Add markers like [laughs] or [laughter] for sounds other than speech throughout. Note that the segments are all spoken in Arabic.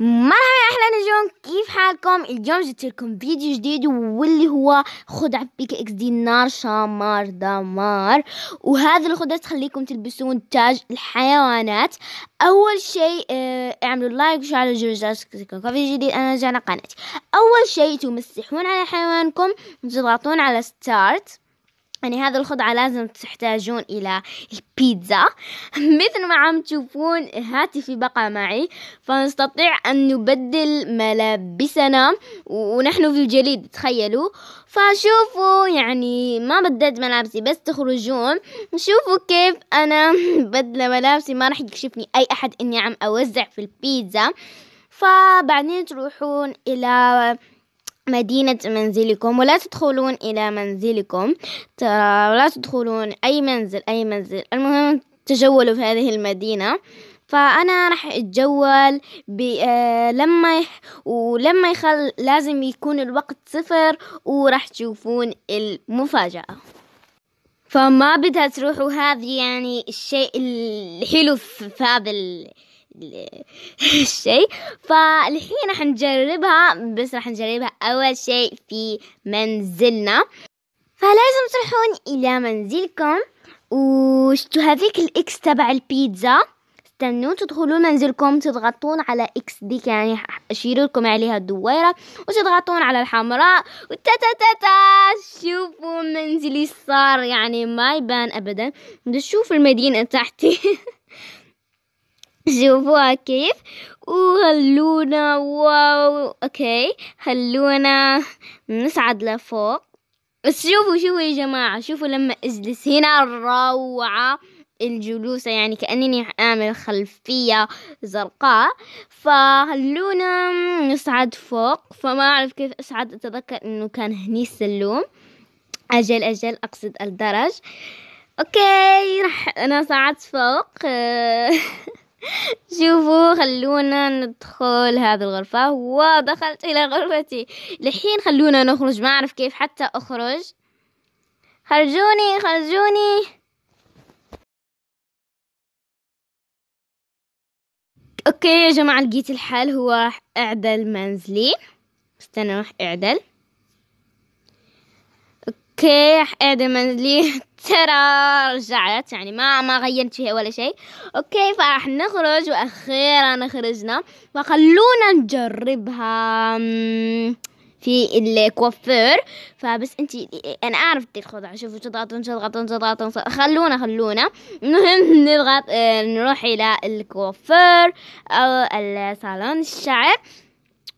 مرحبا يا احلى نجوم كيف حالكم اليوم جبت لكم فيديو جديد واللي هو خدعة بيك اكس دي نار شامار دمار وهذه الخدعة تخليكم تلبسون تاج الحيوانات اول شيء اه اعملوا لايك وشعلوا الجرس عشان فيديو جديد انا رجعنا قناتي اول شيء تمسحون على حيوانكم وتضغطون على ستارت يعني هذه الخضعة لازم تحتاجون إلى البيتزا [laughs] مثل ما عم تشوفون هاتفي بقى معي فنستطيع أن نبدل ملابسنا ونحن في الجليد تخيلوا فشوفوا يعني ما بدلت ملابسي بس تخرجون شوفوا كيف أنا [laughs] بدلة ملابسي ما راح يكشفني أي أحد إني عم أوزع في البيتزا فبعدين تروحون إلى مدينة منزلكم ولا تدخلون إلى منزلكم ترى ولا تدخلون أي منزل أي منزل المهم تجولوا في هذه المدينة فأنا راح أتجول آه لما يح ولما يخل لازم يكون الوقت صفر وراح تشوفون المفاجأة فما بدها تروحوا هذه يعني الشيء الحلو في هذا الشيء [laughs] فالحين راح نجربها بس راح نجربها أول شيء في منزلنا فلازم تروحون إلى منزلكم وشتوا هذيك الإكس تبع البيتزا استنوا تدخلون منزلكم تضغطون على اكس ديك يعني اشيلوا لكم عليها الدويرة وتضغطون على الحمراء تا تا تا شوفوا منزلي صار يعني ما يبان ابدا بدي اشوف المدينة تحتي شوفوها كيف وهلونا واو اوكي هلونا نصعد لفوق بس شوفوا شوفوا يا جماعة شوفوا لما اجلس هنا روعة الجلوس يعني كأنني أعمل خلفية زرقاء فهلونا نصعد فوق فما أعرف كيف أصعد أتذكر أنه كان هني السلوم أجل أجل أقصد الدرج أوكي رح أنا صعدت فوق [laughs] [laughs] شوفوا خلونا ندخل هذه الغرفة ودخلت إلى غرفتي لحين خلونا نخرج ما أعرف كيف حتى أخرج خرجوني خرجوني أوكي يا جماعة لقيت الحل هو إعدل منزلي راح إعدل اوكي ادم اللي [laughs] ترى رجعت يعني ما ما غيرت فيها ولا شيء اوكي فراح نخرج واخيرا خرجنا فخلونا نجربها في الكوافير فبس انت انا اعرف دي الخضعة شوفوا تضغطون تضغطون تضغطون خلونا خلونا المهم [laughs] نضغط آه، نروح الى الكوافير او الصالون الشعر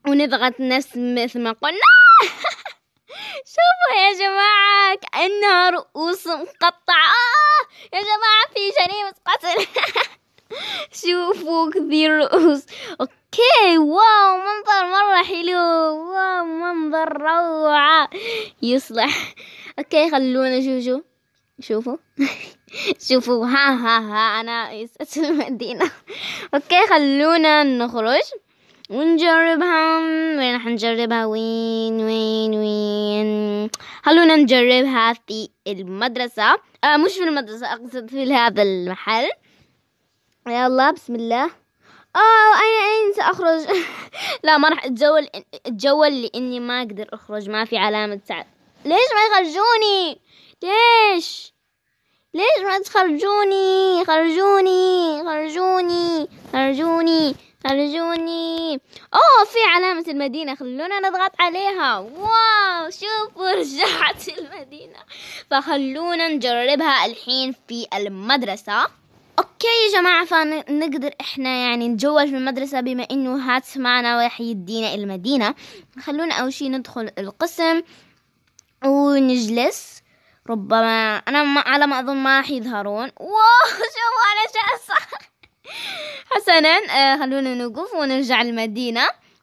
ونضغط نفس مثل ما قلنا [laughs] شوفوا يا جماعة كأنها رؤوس مقطعة آه يا جماعة في جريمة قتل [laughs] شوفوا كثير رؤوس اوكي واو منظر مرة حلو واو منظر روعة يصلح اوكي خلونا شوف شوفوا [laughs] شوفوا ها ها ها انا رئيسة [laughs] المدينة اوكي خلونا نخرج ونجربها وين راح نجربها وين وين وين خلونا نجربها في المدرسة آه مش في المدرسة أقصد في هذا المحل يلا بسم الله اه انا اين ساخرج [laughs] لا ما راح اتجول اتجول لاني ما اقدر اخرج ما في علامه سعد ليش ما يخرجوني ليش ليش ما تخرجوني خرجوني خرجوني خرجوني خرجوني أوه في علامة المدينة خلونا نضغط عليها واو شوفوا رجعت المدينة فخلونا نجربها الحين في المدرسة اوكي يا جماعة فنقدر احنا يعني نتجول في المدرسة بما انه هات معنا راح يدينا المدينة خلونا اول شي ندخل القسم ونجلس ربما انا ما على ما اظن ما راح يظهرون واو شوفوا انا شاء صح مثلا آه، خلونا نوقف ونرجع المدينة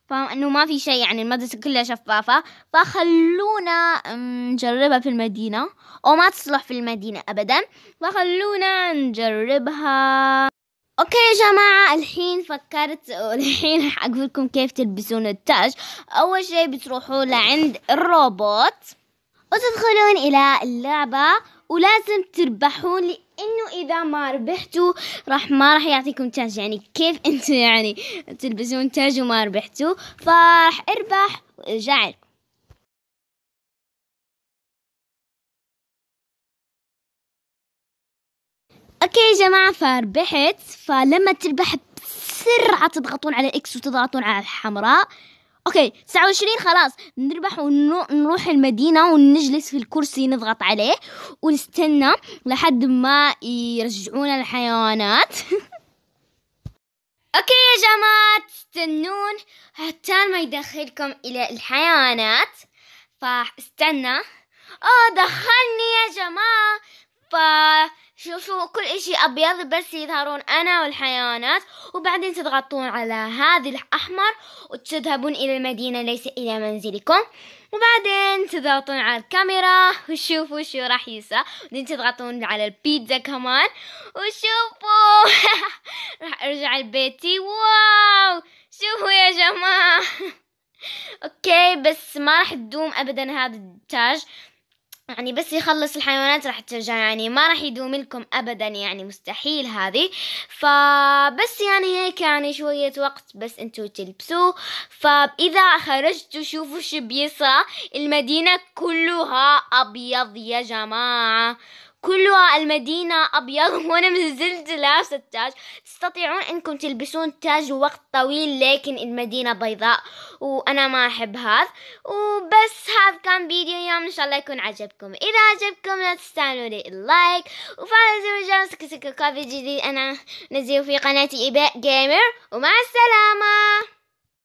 فانه ما في شيء يعني المدرسة كلها شفافة فخلونا نجربها في المدينة او ما تصلح في المدينة ابدا فخلونا نجربها اوكي يا جماعة الحين فكرت والحين اقول لكم كيف تلبسون التاج اول شيء بتروحوا لعند الروبوت وتدخلون الى اللعبة ولازم تربحون لي انه اذا ما ربحتوا راح ما راح يعطيكم تاج يعني كيف [laughs] انتم يعني تلبسون تاج وما ربحتوا فراح اربح وارجع اوكي يا جماعه فربحت فلما تربح بسرعه تضغطون على اكس وتضغطون على الحمراء اوكي 29 خلاص نربح ونروح المدينه ونجلس في الكرسي نضغط عليه ونستنى لحد ما يرجعونا الحيوانات [laughs] اوكي يا جماعه تستنون حتى ما يدخلكم الى الحيوانات فاستنى اه دخلني يا جماعه ف شوفوا كل اشي ابيض بس يظهرون انا والحيوانات وبعدين تضغطون على هذه الاحمر وتذهبون الى المدينة ليس الى منزلكم وبعدين تضغطون على الكاميرا وشوفوا شو راح يسا بعدين تضغطون على البيتزا كمان وشوفوا [laughs] راح ارجع لبيتي واو شوفوا يا جماعة [laughs] اوكي بس ما راح تدوم ابدا هذا التاج يعني بس يخلص الحيوانات راح ترجع يعني ما راح يدوم لكم ابدا يعني مستحيل هذه فبس يعني هيك يعني شوية وقت بس انتو تلبسوه فاذا خرجتوا شوفوا شو بيصير المدينة كلها ابيض يا جماعة كلها المدينة أبيض [laughs] وأنا منزلت لابسة التاج تستطيعون أنكم تلبسون تاج وقت طويل لكن المدينة بيضاء وأنا ما أحب هذا وبس اليوم ان شاء الله يكون عجبكم اذا عجبكم لا تستعملوا لي اللايك وفعلوا زر الجرس كسكر كوفي جديد انا نزيل في قناتي ايباء جيمر ومع السلامه